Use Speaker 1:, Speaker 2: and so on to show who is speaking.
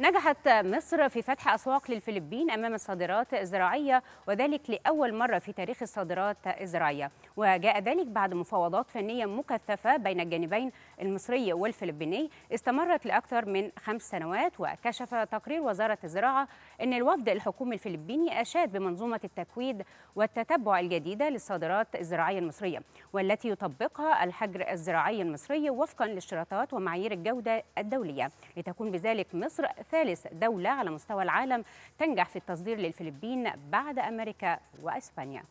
Speaker 1: نجحت مصر في فتح أسواق للفلبين أمام الصادرات الزراعية وذلك لأول مرة في تاريخ الصادرات الزراعية وجاء ذلك بعد مفاوضات فنية مكثفة بين الجانبين المصري والفلبيني استمرت لأكثر من خمس سنوات وكشف تقرير وزارة الزراعة أن الوفد الحكومي الفلبيني أشاد بمنظومة التكويد والتتبع الجديدة للصادرات الزراعية المصرية والتي يطبقها الحجر الزراعي المصري وفقا لاشتراطات ومعايير الجودة الدولية لتكون بذلك مصر ثالث دولة على مستوى العالم تنجح في التصدير للفلبين بعد أمريكا وأسبانيا